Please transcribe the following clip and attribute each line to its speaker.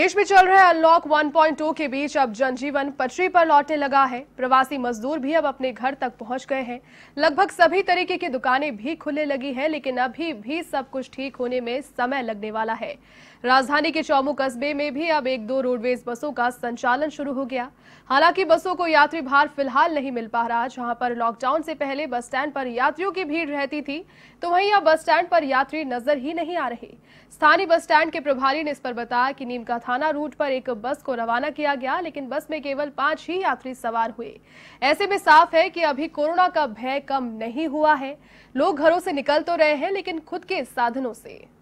Speaker 1: देश में चल रहे अनलॉक 1.2 के बीच अब जनजीवन पटरी पर लौटने लगा है प्रवासी मजदूर भी अब अपने घर तक पहुंच गए हैं लगभग सभी तरीके की दुकानें भी खुलने लगी हैं लेकिन अभी भी सब कुछ ठीक होने में समय लगने वाला है राजधानी के चौमू कस्बे में भी अब एक दो रोडवेज बसों का संचालन शुरू हो गया हालांकि बसों को यात्री भार फिलहाल नहीं मिल पा रहा जहाँ पर लॉकडाउन से पहले बस स्टैंड पर यात्रियों की भीड़ रहती थी तो वहीं अब बस स्टैंड पर यात्री नजर ही नहीं आ रहे स्थानीय बस स्टैंड के प्रभारी ने इस पर बताया कि नीम का थाना रूट पर एक बस को रवाना किया गया लेकिन बस में केवल पांच ही यात्री सवार हुए ऐसे में साफ है कि अभी कोरोना का भय कम नहीं हुआ है लोग घरों से निकल तो रहे हैं लेकिन खुद के साधनों से